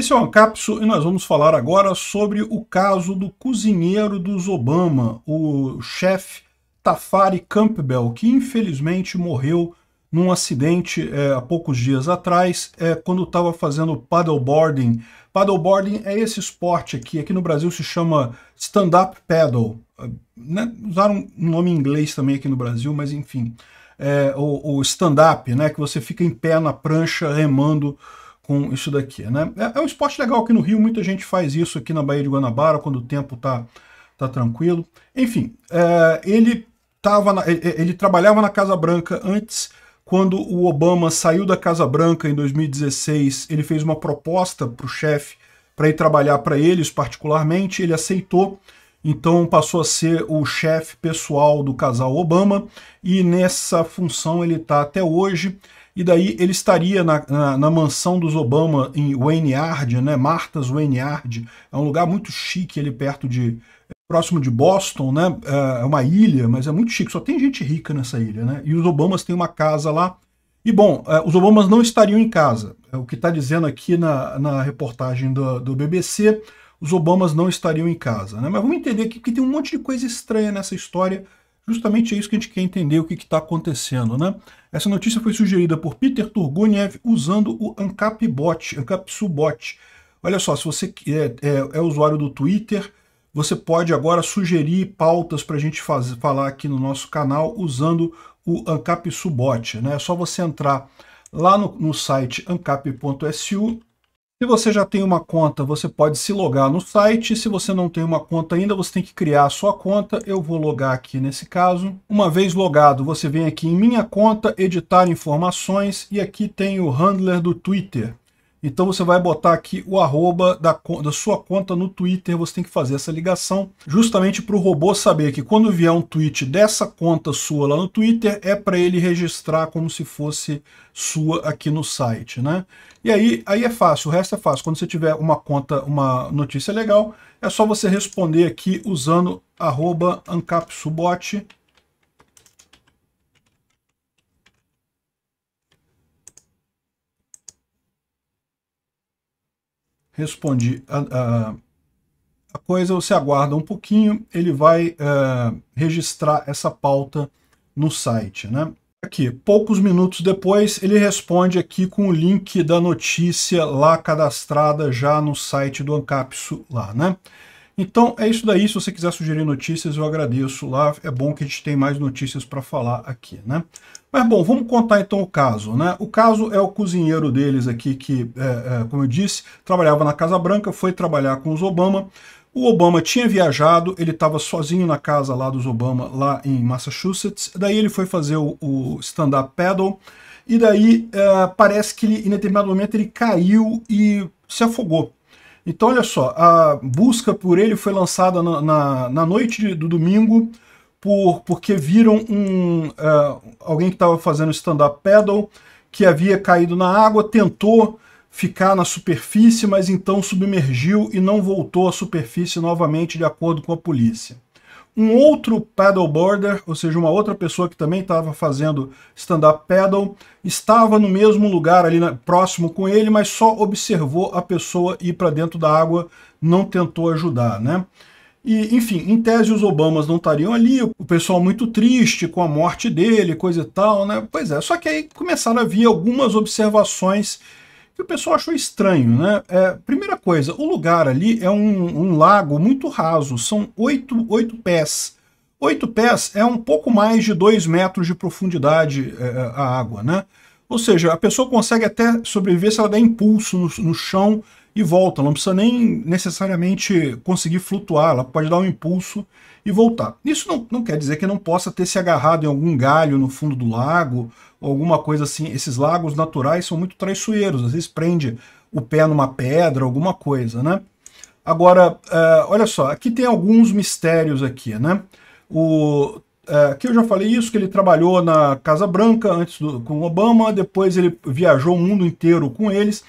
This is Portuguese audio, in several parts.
Esse é o Ancapso e nós vamos falar agora sobre o caso do cozinheiro dos Obama, o chefe Tafari Campbell, que infelizmente morreu num acidente é, há poucos dias atrás, é, quando estava fazendo paddleboarding. Paddleboarding é esse esporte aqui, aqui no Brasil se chama stand-up paddle. É, né? Usaram um nome em inglês também aqui no Brasil, mas enfim. É, o, o stand-up, né? que você fica em pé na prancha remando com isso daqui, né? É, é um esporte legal aqui no Rio, muita gente faz isso aqui na Baía de Guanabara, quando o tempo tá, tá tranquilo. Enfim, é, ele, tava na, ele, ele trabalhava na Casa Branca antes, quando o Obama saiu da Casa Branca em 2016, ele fez uma proposta para o chefe para ir trabalhar para eles particularmente, ele aceitou, então passou a ser o chefe pessoal do casal Obama e nessa função ele está até hoje. E daí ele estaria na, na, na mansão dos Obama em Wayne Yard, né? Martha's Wayne Yard. É um lugar muito chique ali perto de, próximo de Boston, né? É, é uma ilha, mas é muito chique, só tem gente rica nessa ilha, né? E os Obamas têm uma casa lá. E bom, é, os Obamas não estariam em casa. É o que está dizendo aqui na, na reportagem do, do BBC os Obamas não estariam em casa. Né? Mas vamos entender aqui que tem um monte de coisa estranha nessa história. Justamente é isso que a gente quer entender o que está acontecendo. Né? Essa notícia foi sugerida por Peter Turgoniev usando o AnCapBot, Bot, Olha só, se você é, é, é usuário do Twitter, você pode agora sugerir pautas para a gente fazer, falar aqui no nosso canal usando o ANCAP Né? É só você entrar lá no, no site ancap.su se você já tem uma conta, você pode se logar no site. Se você não tem uma conta ainda, você tem que criar a sua conta. Eu vou logar aqui nesse caso. Uma vez logado, você vem aqui em minha conta, editar informações e aqui tem o handler do Twitter. Então você vai botar aqui o arroba da, da, sua conta no Twitter, você tem que fazer essa ligação justamente para o robô saber que quando vier um tweet dessa conta sua lá no Twitter, é para ele registrar como se fosse sua aqui no site, né? E aí, aí é fácil, o resto é fácil. Quando você tiver uma conta, uma notícia legal, é só você responder aqui usando arroba ancapsubot.com respondi a, a, a coisa, você aguarda um pouquinho, ele vai uh, registrar essa pauta no site, né? Aqui, poucos minutos depois, ele responde aqui com o link da notícia lá cadastrada já no site do Ancapsu lá, né? Então é isso daí, se você quiser sugerir notícias eu agradeço lá, é bom que a gente tem mais notícias para falar aqui, né? Mas bom, vamos contar então o caso, né? O caso é o cozinheiro deles aqui que, é, é, como eu disse, trabalhava na Casa Branca, foi trabalhar com os Obama, o Obama tinha viajado, ele estava sozinho na casa lá dos Obama, lá em Massachusetts, daí ele foi fazer o, o stand-up paddle, e daí é, parece que ele, em determinado momento ele caiu e se afogou. Então, olha só, a busca por ele foi lançada na, na, na noite do domingo, por, porque viram um, uh, alguém que estava fazendo stand-up paddle, que havia caído na água, tentou ficar na superfície, mas então submergiu e não voltou à superfície novamente, de acordo com a polícia um outro paddleboarder, ou seja, uma outra pessoa que também estava fazendo stand-up paddle, estava no mesmo lugar ali na, próximo com ele, mas só observou a pessoa ir para dentro da água, não tentou ajudar, né? E, enfim, em tese os Obamas não estariam ali, o pessoal muito triste com a morte dele, coisa e tal, né? Pois é, só que aí começaram a vir algumas observações que o pessoal achou estranho, né? É, primeira coisa, o lugar ali é um, um lago muito raso, são 8, oito pés. 8 pés é um pouco mais de 2 metros de profundidade é, é, a água, né? Ou seja, a pessoa consegue até sobreviver se ela der impulso no, no chão e volta. Ela não precisa nem necessariamente conseguir flutuar, ela pode dar um impulso e voltar. Isso não, não quer dizer que não possa ter se agarrado em algum galho no fundo do lago, ou alguma coisa assim. Esses lagos naturais são muito traiçoeiros, às vezes prende o pé numa pedra, alguma coisa, né? Agora, uh, olha só, aqui tem alguns mistérios aqui, né? O, uh, eu já falei isso, que ele trabalhou na Casa Branca antes do, com Obama, depois ele viajou o mundo inteiro com eles.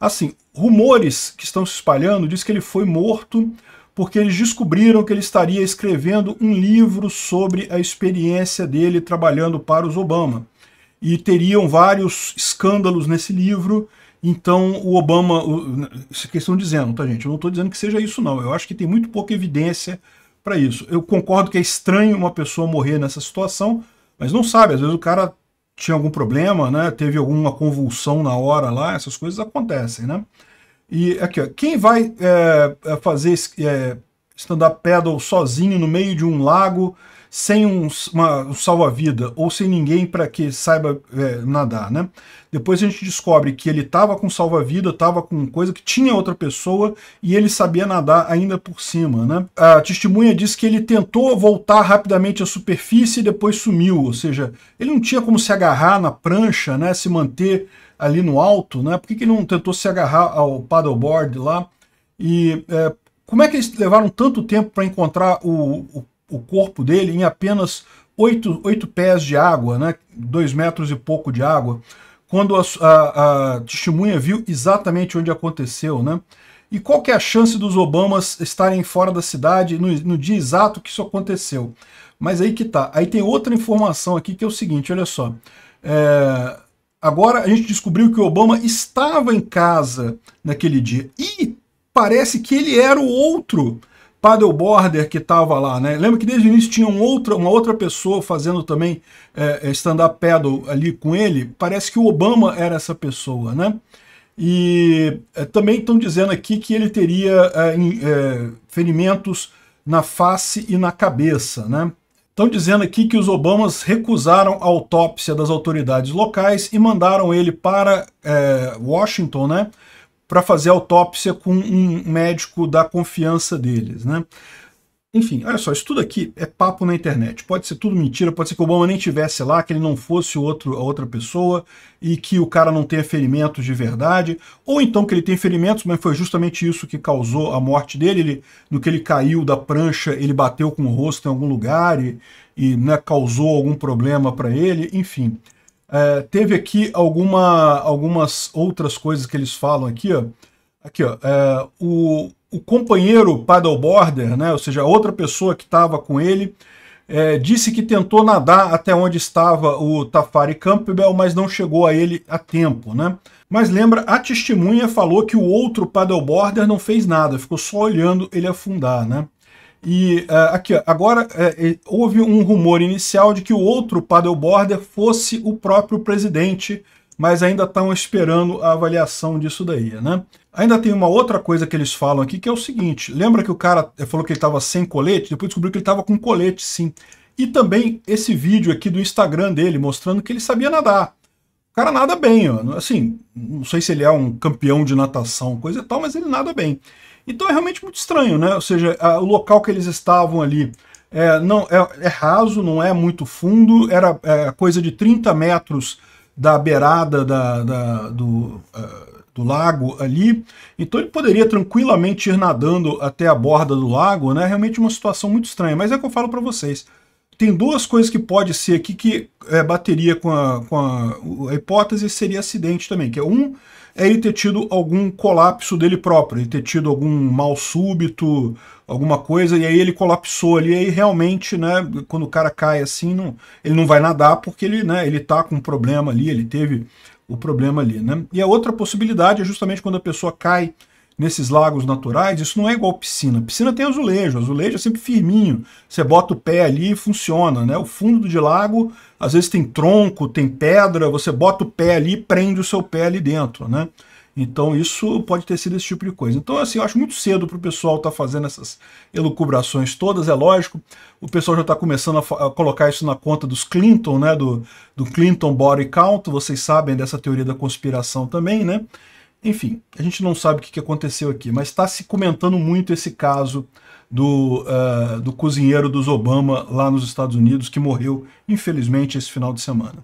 Assim, rumores que estão se espalhando diz que ele foi morto porque eles descobriram que ele estaria escrevendo um livro sobre a experiência dele trabalhando para os Obama. E teriam vários escândalos nesse livro, então o Obama, o, isso que estão dizendo, tá gente? Eu não estou dizendo que seja isso não, eu acho que tem muito pouca evidência para isso. Eu concordo que é estranho uma pessoa morrer nessa situação, mas não sabe, às vezes o cara tinha algum problema, né? Teve alguma convulsão na hora lá, essas coisas acontecem, né? E aqui, ó, quem vai é, é fazer é, stand-up paddle sozinho no meio de um lago sem um, um salva-vida ou sem ninguém para que saiba é, nadar, né? Depois a gente descobre que ele estava com salva-vida, estava com coisa que tinha outra pessoa e ele sabia nadar ainda por cima, né? A testemunha diz que ele tentou voltar rapidamente à superfície e depois sumiu, ou seja, ele não tinha como se agarrar na prancha, né? Se manter ali no alto, né? Por que, que ele não tentou se agarrar ao paddleboard lá? E é, como é que eles levaram tanto tempo para encontrar o, o o corpo dele em apenas 8, oito pés de água, né, 2 metros e pouco de água, quando a, a, a testemunha viu exatamente onde aconteceu. Né? E qual que é a chance dos Obamas estarem fora da cidade no, no dia exato que isso aconteceu? Mas aí que tá. Aí tem outra informação aqui que é o seguinte, olha só. É, agora a gente descobriu que o Obama estava em casa naquele dia. E parece que ele era o outro Border que estava lá, né? Lembra que desde o início tinha um outra, uma outra pessoa fazendo também é, é, stand-up paddle ali com ele? Parece que o Obama era essa pessoa, né? E é, também estão dizendo aqui que ele teria é, em, é, ferimentos na face e na cabeça, né? Estão dizendo aqui que os Obamas recusaram a autópsia das autoridades locais e mandaram ele para é, Washington, né? para fazer autópsia com um médico da confiança deles, né? Enfim, olha só, isso tudo aqui é papo na internet. Pode ser tudo mentira, pode ser que o Obama nem estivesse lá, que ele não fosse outro, a outra pessoa e que o cara não tenha ferimentos de verdade, ou então que ele tenha ferimentos, mas foi justamente isso que causou a morte dele. Ele, no que ele caiu da prancha, ele bateu com o rosto em algum lugar e, e né, causou algum problema para ele. Enfim, é, teve aqui alguma, algumas outras coisas que eles falam aqui, ó. Aqui, ó, é, o, o companheiro paddleboarder, né, ou seja, outra pessoa que estava com ele, é, disse que tentou nadar até onde estava o Tafari Campbell, mas não chegou a ele a tempo, né? Mas lembra, a testemunha falou que o outro paddleboarder não fez nada, ficou só olhando ele afundar, né? E uh, aqui, agora uh, houve um rumor inicial de que o outro paddleboarder fosse o próprio presidente, mas ainda estão esperando a avaliação disso daí, né? Ainda tem uma outra coisa que eles falam aqui, que é o seguinte, lembra que o cara eh, falou que ele estava sem colete? Depois descobriu que ele estava com colete, sim. E também esse vídeo aqui do Instagram dele, mostrando que ele sabia nadar. O cara nada bem, ó. assim, não sei se ele é um campeão de natação, coisa e tal, mas ele nada bem. Então é realmente muito estranho, né? Ou seja, a, o local que eles estavam ali é, não, é, é raso, não é muito fundo, era é, coisa de 30 metros da beirada da, da do, uh, do lago ali. Então ele poderia tranquilamente ir nadando até a borda do lago, né? Realmente uma situação muito estranha, mas é o que eu falo para vocês tem duas coisas que pode ser aqui que é, bateria com a, com a, a hipótese seria acidente também, que é um é ele ter tido algum colapso dele próprio, ele ter tido algum mal súbito, alguma coisa, e aí ele colapsou ali, e aí realmente, né, quando o cara cai assim, não, ele não vai nadar porque ele, né, ele tá com um problema ali, ele teve o problema ali, né? E a outra possibilidade é justamente quando a pessoa cai nesses lagos naturais, isso não é igual piscina. Piscina tem azulejo, azulejo é sempre firminho. Você bota o pé ali e funciona, né? O fundo de lago, às vezes tem tronco, tem pedra, você bota o pé ali e prende o seu pé ali dentro, né? Então isso pode ter sido esse tipo de coisa. Então assim, eu acho muito cedo para o pessoal estar tá fazendo essas elucubrações todas, é lógico. O pessoal já está começando a, a, colocar isso na conta dos Clinton, né? Do, do Clinton Body Count, vocês sabem dessa teoria da conspiração também, né? Enfim, a gente não sabe o que aconteceu aqui, mas está se comentando muito esse caso do, uh, do cozinheiro dos Obama lá nos Estados Unidos, que morreu, infelizmente, esse final de semana.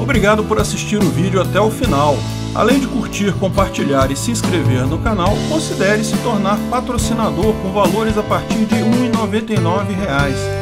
Obrigado por assistir o vídeo até o final. Além de curtir, compartilhar e se inscrever no canal, considere se tornar patrocinador com valores a partir de R$ 1,99